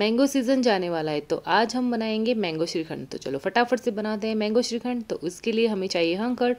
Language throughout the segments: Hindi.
मैंगो सीज़न जाने वाला है तो आज हम बनाएंगे मैंगो श्रीखंड तो चलो फटाफट से बनाते हैं मैंगो श्रीखंड तो उसके लिए हमें चाहिए हंकड़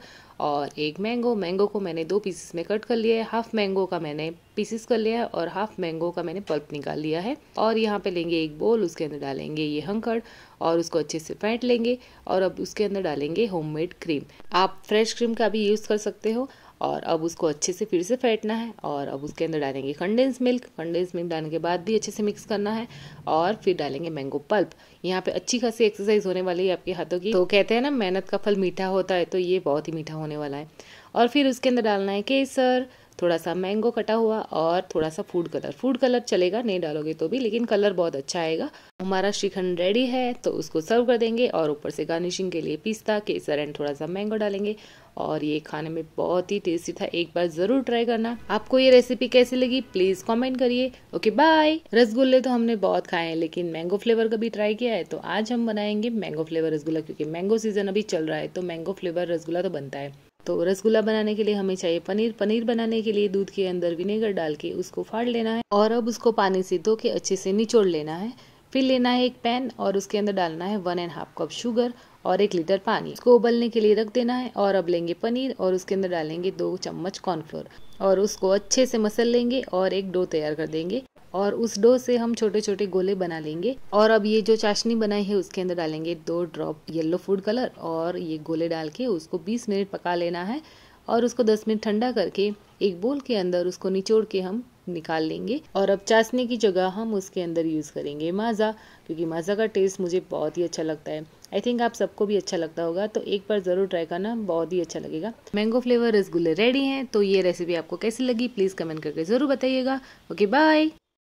और एक मैंगो मैंगो को मैंने दो पीसेस में कट कर लिया है हाफ मैंगो का मैंने पीसेस कर लिया है और हाफ मैंगो का मैंने पल्प निकाल लिया है और यहाँ पे लेंगे एक बोल उसके अंदर डालेंगे ये हंकड़ और उसको अच्छे से फेंट लेंगे और अब उसके अंदर डालेंगे होममेड क्रीम आप फ्रेश क्रीम का भी यूज़ कर सकते हो और अब उसको अच्छे से फिर से फेंटना है और अब उसके अंदर डालेंगे कंडेंस मिल्क कंडेंस मिल्क डालने के बाद भी अच्छे से मिक्स करना है और फिर डालेंगे मैंगो पल्प यहाँ पे अच्छी खासी एक्सरसाइज होने वाली है आपके हाथों की तो कहते हैं ना मेहनत का फल मीठा होता है तो ये बहुत ही मीठा होने वाला है और फिर उसके अंदर डालना है केसर थोड़ा सा मैंगो कटा हुआ और थोड़ा सा फूड कलर फूड कलर चलेगा नहीं डालोगे तो भी लेकिन कलर बहुत अच्छा आएगा हमारा श्रीखंड रेडी है तो उसको सर्व कर देंगे और ऊपर से गार्निशिंग के लिए पिस्ता केसर एंड थोड़ा सा मैंगो डालेंगे और ये खाने में बहुत ही टेस्टी था एक बार ज़रूर ट्राई करना आपको ये रेसिपी कैसी लगी प्लीज़ कमेंट करिए ओके बाय रसगुल्ले तो हमने बहुत खाए हैं लेकिन मैंगो फ्लेवर का भी ट्राई किया है तो आज हम बनाएंगे मैंगो फ्लेवर रसगुल्ला क्योंकि मैंगो सीजन अभी चल रहा है तो मैंगो फ्लेवर रसगुल्ला तो बनता है तो रसगुल्ला बनाने के लिए हमें चाहिए पनीर पनीर बनाने के लिए दूध के अंदर विनेगर डाल के उसको फाड़ लेना है और अब उसको पानी से धो के अच्छे से निचोड़ लेना है फिर लेना है एक पैन और उसके अंदर डालना है one and half cup sugar और एक लीटर पानी इसको उबलने के लिए रख देना है और अब लेंगे पनीर और उसके अंदर डालेंगे दो चम्मच कॉर्नफ्लोर और उसको अच्छे से मसल लेंगे और एक डो तैयार कर देंगे और उस डो से हम छोटे छोटे गोले बना लेंगे और अब ये जो चाशनी बनाई है उसके अंदर डालेंगे दो ड्रॉप येलो फूड कलर और ये गोले डाल के उसको 20 मिनट पका लेना है और उसको 10 मिनट ठंडा करके एक बोल के अंदर उसको निचोड़ के हम निकाल लेंगे और अब चाशनी की जगह हम उसके अंदर यूज़ करेंगे माज़ा क्योंकि माज़ा का टेस्ट मुझे बहुत ही अच्छा लगता है आई थिंक आप सबको भी अच्छा लगता होगा तो एक बार ज़रूर ट्राई करना बहुत ही अच्छा लगेगा मैंगो फ्लेवर रसगुल्ले रेडी हैं तो ये रेसिपी आपको कैसी लगी प्लीज़ कमेंट करके ज़रूर बताइएगा ओके बाय